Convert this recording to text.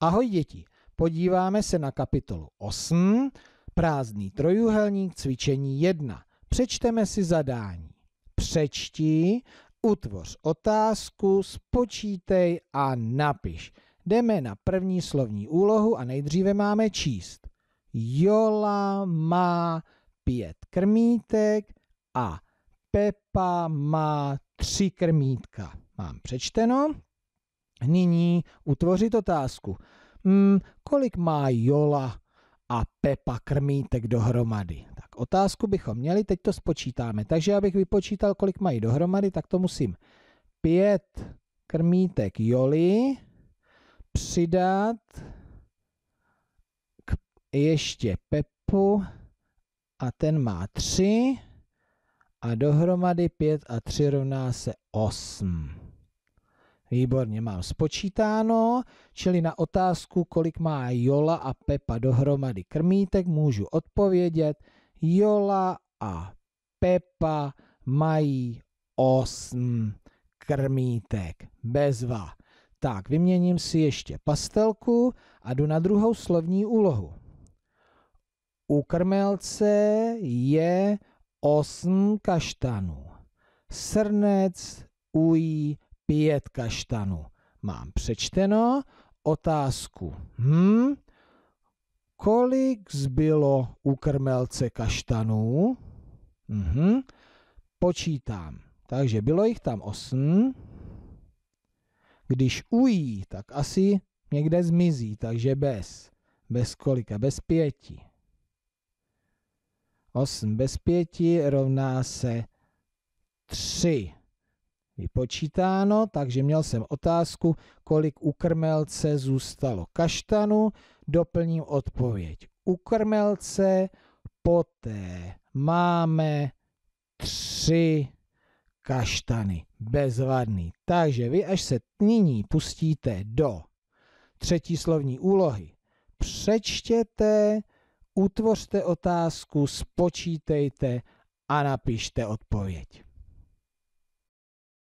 Ahoj děti, podíváme se na kapitolu 8, prázdný trojuhelník, cvičení 1. Přečteme si zadání. Přečti, utvoř otázku, spočítej a napiš. Jdeme na první slovní úlohu a nejdříve máme číst. Jola má pět krmítek a Pepa má tři krmítka. Mám přečteno. Nyní utvořit otázku. Hmm, kolik má Jola a Pepa krmítek dohromady? Tak otázku bychom měli, teď to spočítáme. Takže abych vypočítal, kolik mají dohromady, tak to musím pět krmítek Joli přidat k ještě Pepu a ten má tři a dohromady pět a tři rovná se osm. Výborně, mám spočítáno, čili na otázku, kolik má Jola a Pepa dohromady krmítek, můžu odpovědět, Jola a Pepa mají 8 krmítek, bezva. Tak, vyměním si ještě pastelku a jdu na druhou slovní úlohu. U krmelce je 8 kaštanů. Srnec ují pět kaštanů. Mám přečteno otázku. Hm? Kolik zbylo u krmelce kaštanů? Mhm. Počítám. Takže bylo jich tam osm. Když ují, tak asi někde zmizí, takže bez. Bez kolika? Bez pěti. Osm bez pěti rovná se tři vypočítáno, takže měl jsem otázku, kolik u krmelce zůstalo kaštanu, doplním odpověď. U krmelce poté máme tři kaštany, bezvadný. Takže vy, až se nyní pustíte do třetí slovní úlohy, přečtěte, utvořte otázku, spočítejte a napište odpověď.